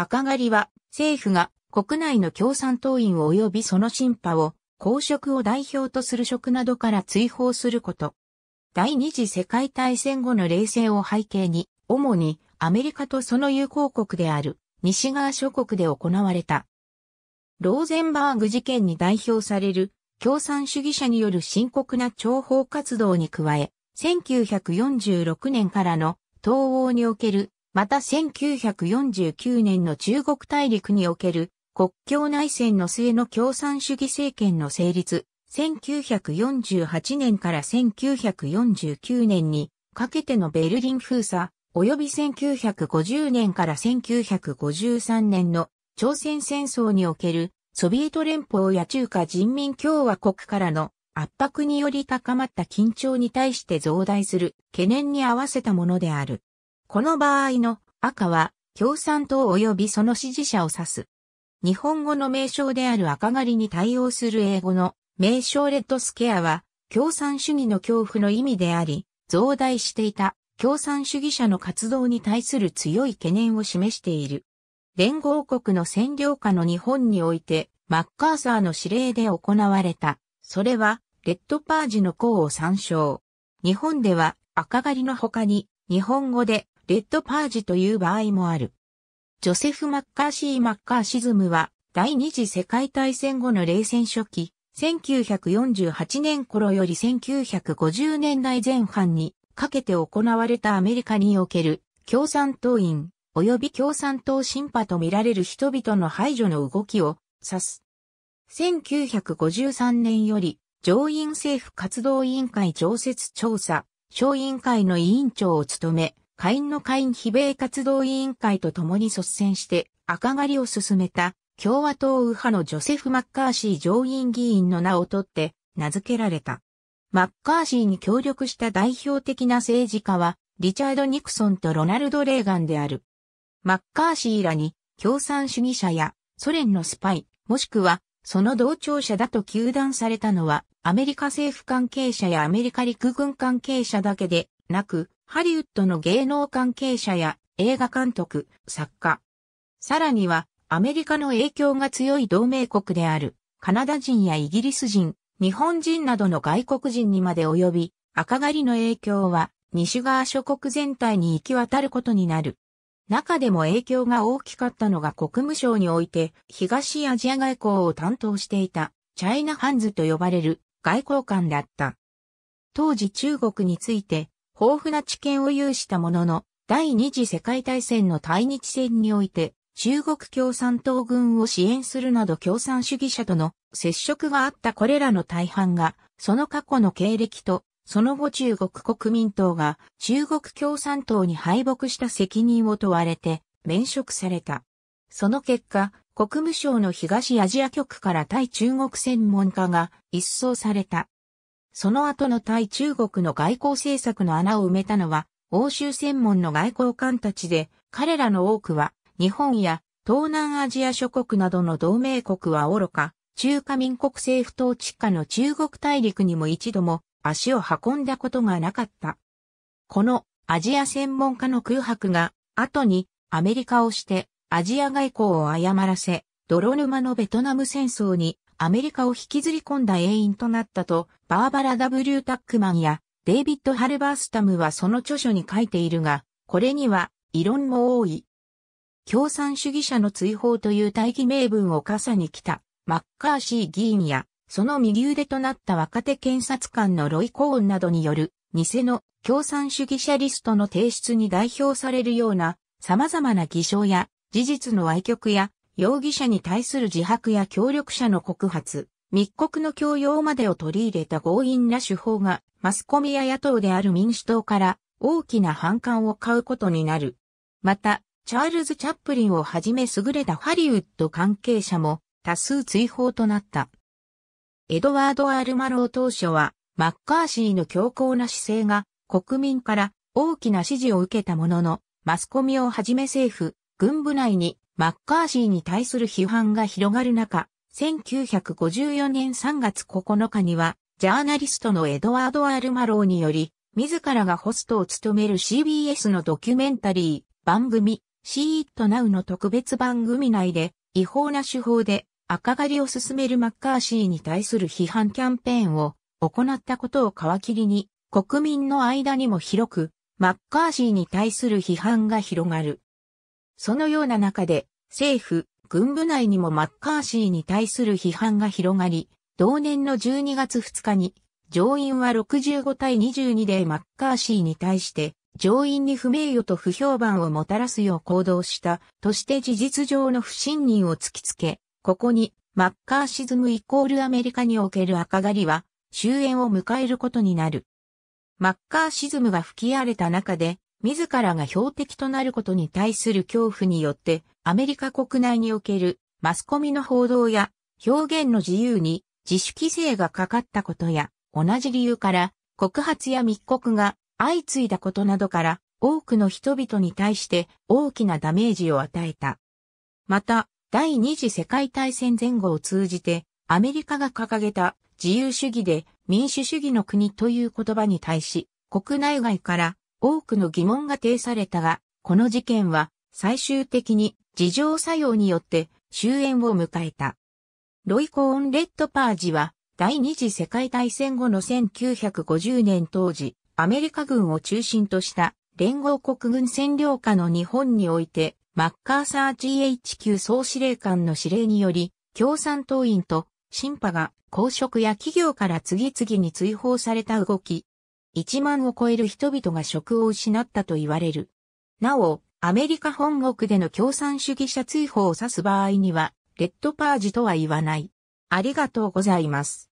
赤狩りは政府が国内の共産党員及びその審派を公職を代表とする職などから追放すること。第二次世界大戦後の冷戦を背景に、主にアメリカとその友好国である西側諸国で行われた。ローゼンバーグ事件に代表される共産主義者による深刻な諜報活動に加え、1946年からの東欧におけるまた1949年の中国大陸における国境内戦の末の共産主義政権の成立、1948年から1949年にかけてのベルリン封鎖、及び1950年から1953年の朝鮮戦争におけるソビエト連邦や中華人民共和国からの圧迫により高まった緊張に対して増大する懸念に合わせたものである。この場合の赤は共産党及びその支持者を指す。日本語の名称である赤狩りに対応する英語の名称レッドスケアは共産主義の恐怖の意味であり、増大していた共産主義者の活動に対する強い懸念を示している。連合国の占領下の日本において、マッカーサーの指令で行われた。それは、レッドパージの項を参照。日本では赤狩りの他に、日本語でレッドパージという場合もある。ジョセフ・マッカーシー・マッカーシズムは、第二次世界大戦後の冷戦初期、1948年頃より1950年代前半にかけて行われたアメリカにおける共産党員及び共産党審判とみられる人々の排除の動きを指す。1953年より上院政府活動委員会常設調査、小委員会の委員長を務め、下院の下院非米活動委員会と共に率先して赤狩りを進めた共和党右派のジョセフ・マッカーシー上院議員の名を取って名付けられた。マッカーシーに協力した代表的な政治家はリチャード・ニクソンとロナルド・レーガンである。マッカーシーらに共産主義者やソ連のスパイ、もしくはその同調者だと求断されたのはアメリカ政府関係者やアメリカ陸軍関係者だけでなく、ハリウッドの芸能関係者や映画監督、作家。さらには、アメリカの影響が強い同盟国である、カナダ人やイギリス人、日本人などの外国人にまで及び、赤狩りの影響は、西側諸国全体に行き渡ることになる。中でも影響が大きかったのが国務省において、東アジア外交を担当していた、チャイナハンズと呼ばれる外交官だった。当時中国について、豊富な知見を有したものの、第二次世界大戦の対日戦において、中国共産党軍を支援するなど共産主義者との接触があったこれらの大半が、その過去の経歴と、その後中国国民党が中国共産党に敗北した責任を問われて免職された。その結果、国務省の東アジア局から対中国専門家が一掃された。その後の対中国の外交政策の穴を埋めたのは、欧州専門の外交官たちで、彼らの多くは、日本や東南アジア諸国などの同盟国は愚か、中華民国政府統治下の中国大陸にも一度も足を運んだことがなかった。このアジア専門家の空白が、後にアメリカをしてアジア外交を誤らせ、泥沼のベトナム戦争にアメリカを引きずり込んだ永因となったと、バーバラ W タックマンやデイビッド・ハルバースタムはその著書に書いているが、これには異論も多い。共産主義者の追放という大義名分を傘に来たマッカーシー議員や、その右腕となった若手検察官のロイ・コーンなどによる偽の共産主義者リストの提出に代表されるような様々な偽証や事実の歪曲や容疑者に対する自白や協力者の告発、密告の強要までを取り入れた強引な手法が、マスコミや野党である民主党から大きな反感を買うことになる。また、チャールズ・チャップリンをはじめ優れたハリウッド関係者も多数追放となった。エドワード・アルマロー当初は、マッカーシーの強硬な姿勢が国民から大きな支持を受けたものの、マスコミをはじめ政府、軍部内にマッカーシーに対する批判が広がる中、1954年3月9日には、ジャーナリストのエドワード・アルマローにより、自らがホストを務める CBS のドキュメンタリー、番組、シーイット・ナウの特別番組内で、違法な手法で赤狩りを進めるマッカーシーに対する批判キャンペーンを行ったことを皮切りに、国民の間にも広く、マッカーシーに対する批判が広がる。そのような中で、政府、軍部内にもマッカーシーに対する批判が広がり、同年の12月2日に、上院は65対22でマッカーシーに対して、上院に不名誉と不評判をもたらすよう行動したとして事実上の不信任を突きつけ、ここにマッカーシズムイコールアメリカにおける赤狩りは終焉を迎えることになる。マッカーシズムが吹き荒れた中で自らが標的となることに対する恐怖によって、アメリカ国内におけるマスコミの報道や表現の自由に自主規制がかかったことや、同じ理由から告発や密告が相次いだことなどから多くの人々に対して大きなダメージを与えた。また、第二次世界大戦前後を通じてアメリカが掲げた自由主義で民主主義の国という言葉に対し、国内外から多くの疑問が呈されたが、この事件は最終的に事情作用によって終焉を迎えた。ロイ・コーン・レッド・パージは第二次世界大戦後の1950年当時、アメリカ軍を中心とした連合国軍占領下の日本において、マッカーサー GHQ 総司令官の指令により、共産党員と新派が公職や企業から次々に追放された動き、1万を超える人々が職を失ったと言われる。なお、アメリカ本国での共産主義者追放を指す場合には、レッドパージとは言わない。ありがとうございます。